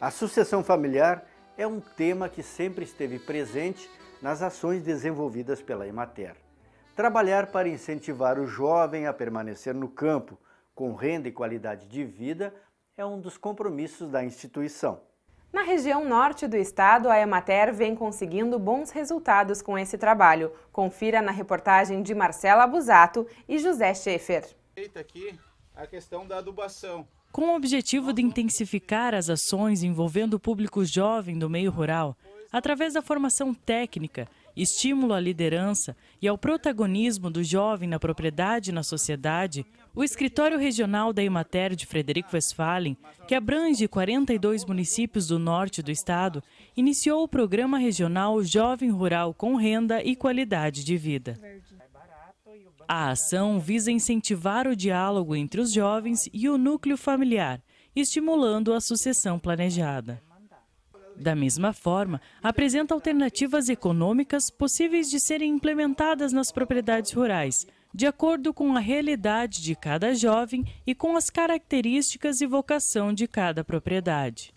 A sucessão familiar é um tema que sempre esteve presente nas ações desenvolvidas pela Emater. Trabalhar para incentivar o jovem a permanecer no campo com renda e qualidade de vida é um dos compromissos da instituição. Na região norte do estado, a Emater vem conseguindo bons resultados com esse trabalho. Confira na reportagem de Marcela Busato e José Schaefer. Aqui a questão da adubação com o objetivo de intensificar as ações envolvendo o público jovem do meio rural, através da formação técnica, estímulo à liderança e ao protagonismo do jovem na propriedade e na sociedade, o Escritório Regional da Emater de Frederico Westphalen, que abrange 42 municípios do norte do estado, iniciou o programa regional Jovem Rural com Renda e Qualidade de Vida. A ação visa incentivar o diálogo entre os jovens e o núcleo familiar, estimulando a sucessão planejada. Da mesma forma, apresenta alternativas econômicas possíveis de serem implementadas nas propriedades rurais, de acordo com a realidade de cada jovem e com as características e vocação de cada propriedade.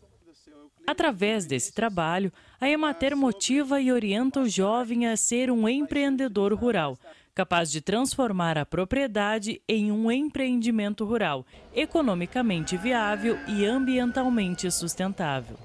Através desse trabalho, a Emater motiva e orienta o jovem a ser um empreendedor rural, capaz de transformar a propriedade em um empreendimento rural, economicamente viável e ambientalmente sustentável.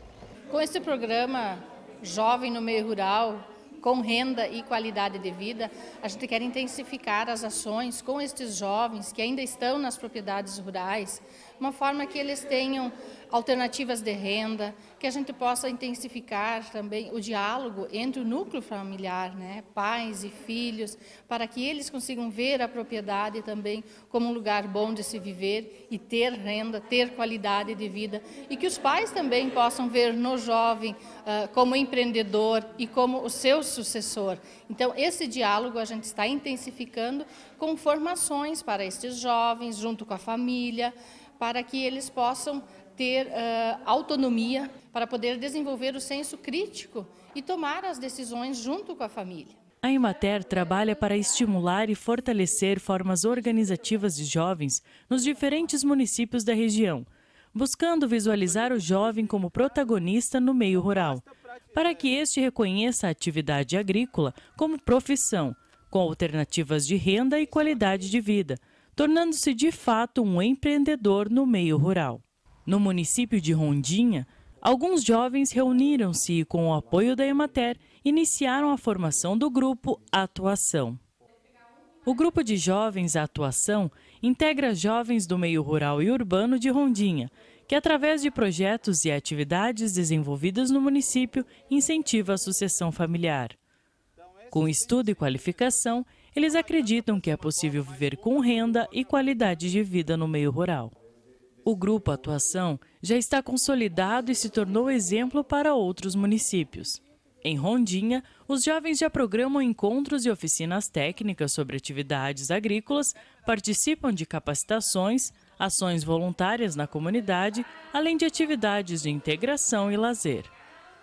Com esse programa Jovem no Meio Rural, com renda e qualidade de vida. A gente quer intensificar as ações com estes jovens que ainda estão nas propriedades rurais, uma forma que eles tenham alternativas de renda, que a gente possa intensificar também o diálogo entre o núcleo familiar, né, pais e filhos, para que eles consigam ver a propriedade também como um lugar bom de se viver e ter renda, ter qualidade de vida, e que os pais também possam ver no jovem uh, como empreendedor e como os seus sucessor. Então, esse diálogo a gente está intensificando com formações para estes jovens, junto com a família, para que eles possam ter uh, autonomia para poder desenvolver o senso crítico e tomar as decisões junto com a família. A Imater trabalha para estimular e fortalecer formas organizativas de jovens nos diferentes municípios da região, buscando visualizar o jovem como protagonista no meio rural, para que este reconheça a atividade agrícola como profissão, com alternativas de renda e qualidade de vida, tornando-se de fato um empreendedor no meio rural. No município de Rondinha, alguns jovens reuniram-se e, com o apoio da Emater, iniciaram a formação do grupo Atuação. O grupo de jovens Atuação integra jovens do meio rural e urbano de Rondinha, que, através de projetos e atividades desenvolvidas no município, incentiva a sucessão familiar. Com estudo e qualificação, eles acreditam que é possível viver com renda e qualidade de vida no meio rural. O grupo Atuação já está consolidado e se tornou exemplo para outros municípios. Em Rondinha, os jovens já programam encontros e oficinas técnicas sobre atividades agrícolas, participam de capacitações, ações voluntárias na comunidade, além de atividades de integração e lazer.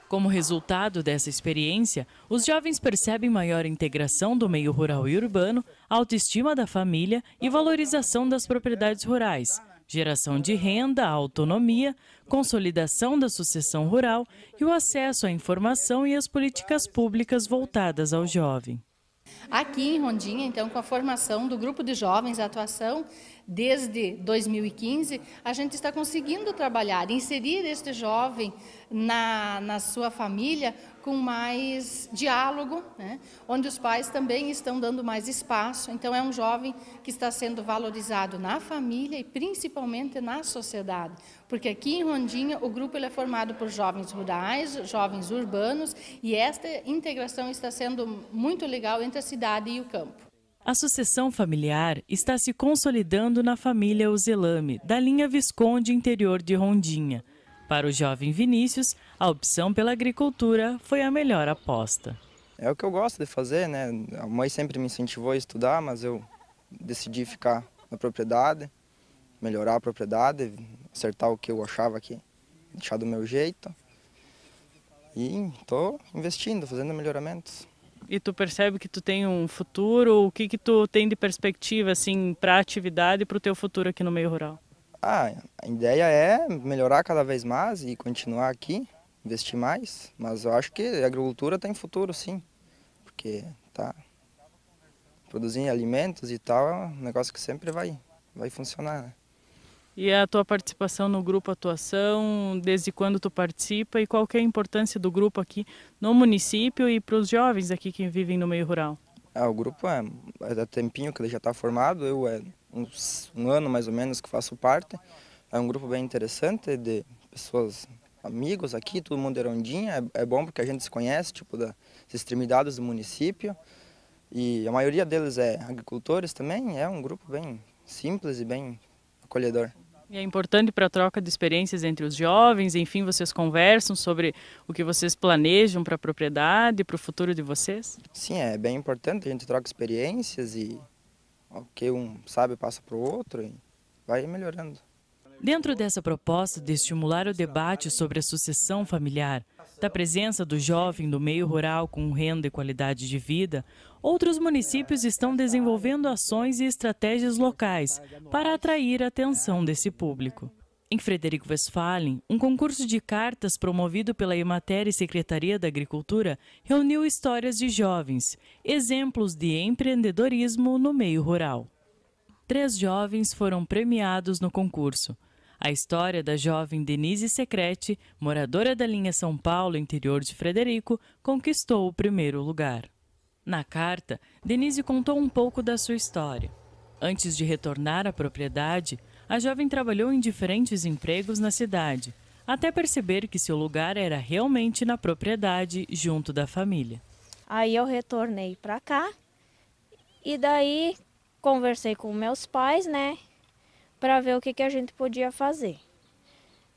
Como resultado dessa experiência, os jovens percebem maior integração do meio rural e urbano, autoestima da família e valorização das propriedades rurais, geração de renda, autonomia, consolidação da sucessão rural e o acesso à informação e às políticas públicas voltadas ao jovem. Aqui em Rondinha, então, com a formação do grupo de jovens, a atuação desde 2015, a gente está conseguindo trabalhar, inserir este jovem na, na sua família com mais diálogo, né? onde os pais também estão dando mais espaço. Então, é um jovem que está sendo valorizado na família e principalmente na sociedade, porque aqui em Rondinha o grupo é formado por jovens rurais, jovens urbanos, e esta integração está sendo muito legal entre a cidade e o campo. A sucessão familiar está se consolidando na família Uzelame, da linha Visconde Interior de Rondinha. Para o jovem Vinícius, a opção pela agricultura foi a melhor aposta. É o que eu gosto de fazer, né? A mãe sempre me incentivou a estudar, mas eu decidi ficar na propriedade, melhorar a propriedade, acertar o que eu achava que deixar do meu jeito. E estou investindo, fazendo melhoramentos e tu percebe que tu tem um futuro, o que que tu tem de perspectiva assim para a atividade e para o teu futuro aqui no meio rural? Ah, a ideia é melhorar cada vez mais e continuar aqui, investir mais, mas eu acho que a agricultura tem futuro sim, porque tá produzir alimentos e tal é um negócio que sempre vai vai funcionar. Né? e a tua participação no grupo Atuação, desde quando tu participa e qual é a importância do grupo aqui no município e para os jovens aqui que vivem no meio rural. É o grupo é, é há tempinho que ele já está formado, eu é uns, um ano mais ou menos que faço parte. É um grupo bem interessante de pessoas, amigos aqui, todo mundo é rondinha, é, é bom porque a gente se conhece, tipo, das extremidades do município. E a maioria deles é agricultores também, é um grupo bem simples e bem acolhedor. E é importante para a troca de experiências entre os jovens, enfim, vocês conversam sobre o que vocês planejam para a propriedade, para o futuro de vocês? Sim, é bem importante, a gente troca experiências e o que um sabe passa para o outro e vai melhorando. Dentro dessa proposta de estimular o debate sobre a sucessão familiar, da presença do jovem do meio rural com renda e qualidade de vida, outros municípios estão desenvolvendo ações e estratégias locais para atrair a atenção desse público. Em Frederico Westphalen, um concurso de cartas promovido pela Emater e Secretaria da Agricultura reuniu histórias de jovens, exemplos de empreendedorismo no meio rural. Três jovens foram premiados no concurso – a história da jovem Denise Secrete, moradora da linha São Paulo, interior de Frederico, conquistou o primeiro lugar. Na carta, Denise contou um pouco da sua história. Antes de retornar à propriedade, a jovem trabalhou em diferentes empregos na cidade, até perceber que seu lugar era realmente na propriedade, junto da família. Aí eu retornei para cá e daí conversei com meus pais, né? para ver o que, que a gente podia fazer.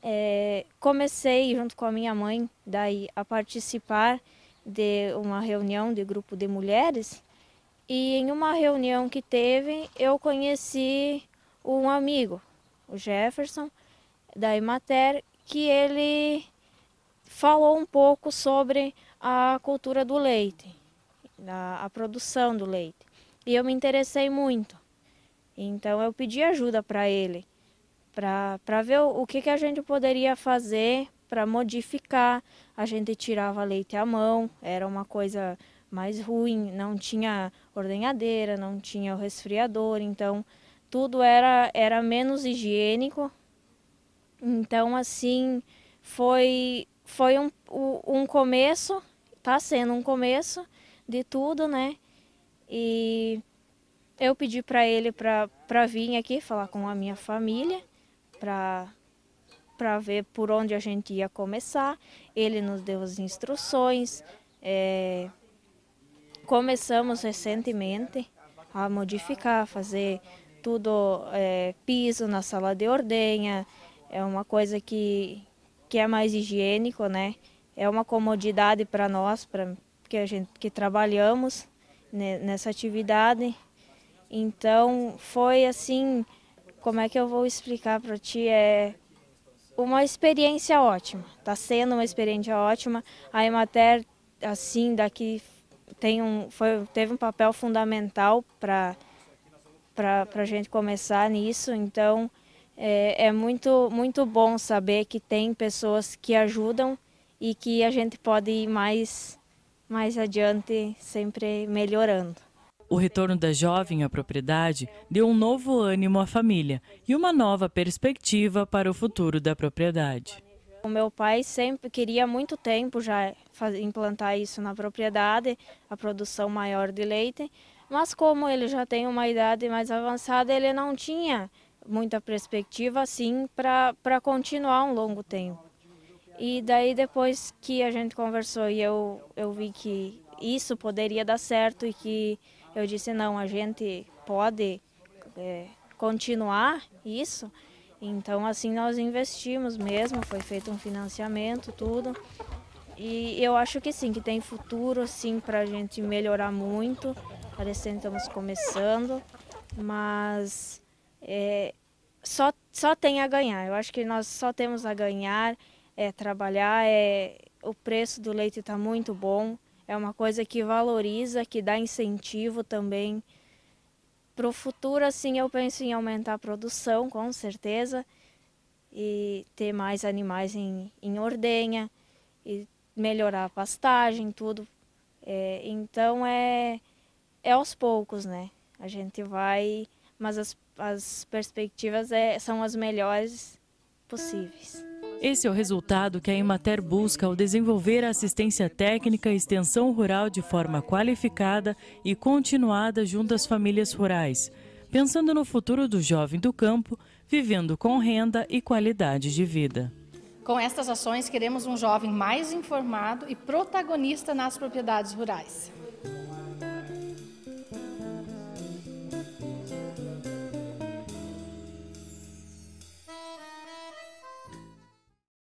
É, comecei junto com a minha mãe daí a participar de uma reunião de grupo de mulheres e em uma reunião que teve eu conheci um amigo, o Jefferson da Imater, que ele falou um pouco sobre a cultura do leite, a, a produção do leite. E eu me interessei muito. Então eu pedi ajuda para ele, para ver o, o que, que a gente poderia fazer para modificar. A gente tirava leite à mão, era uma coisa mais ruim, não tinha ordenhadeira, não tinha o resfriador, então tudo era, era menos higiênico. Então, assim, foi, foi um, um começo, está sendo um começo de tudo, né? E eu pedi para ele para vir aqui falar com a minha família, para ver por onde a gente ia começar. Ele nos deu as instruções. É, começamos recentemente a modificar, a fazer tudo é, piso na sala de ordenha. É uma coisa que, que é mais higiênico, né? É uma comodidade para nós, para que a gente que trabalhamos nessa atividade. Então foi assim, como é que eu vou explicar para ti? É uma experiência ótima. Está sendo uma experiência ótima. A Emater, assim, daqui tem um, foi, teve um papel fundamental para a gente começar nisso. Então é, é muito, muito bom saber que tem pessoas que ajudam e que a gente pode ir mais, mais adiante, sempre melhorando. O retorno da jovem à propriedade deu um novo ânimo à família e uma nova perspectiva para o futuro da propriedade. O meu pai sempre queria há muito tempo já implantar isso na propriedade, a produção maior de leite, mas como ele já tem uma idade mais avançada, ele não tinha muita perspectiva assim para continuar um longo tempo. E daí depois que a gente conversou e eu, eu vi que isso poderia dar certo e que eu disse, não, a gente pode é, continuar isso. Então, assim, nós investimos mesmo, foi feito um financiamento, tudo. E eu acho que sim, que tem futuro, sim, para a gente melhorar muito. Parecendo que estamos começando, mas é, só, só tem a ganhar. Eu acho que nós só temos a ganhar, é trabalhar, é, o preço do leite está muito bom, é uma coisa que valoriza, que dá incentivo também. Para o futuro, assim, eu penso em aumentar a produção, com certeza, e ter mais animais em, em ordenha, e melhorar a pastagem, tudo. É, então, é, é aos poucos, né? A gente vai, mas as, as perspectivas é, são as melhores possíveis. Esse é o resultado que a Emater busca ao desenvolver a assistência técnica e extensão rural de forma qualificada e continuada junto às famílias rurais, pensando no futuro do jovem do campo, vivendo com renda e qualidade de vida. Com estas ações, queremos um jovem mais informado e protagonista nas propriedades rurais.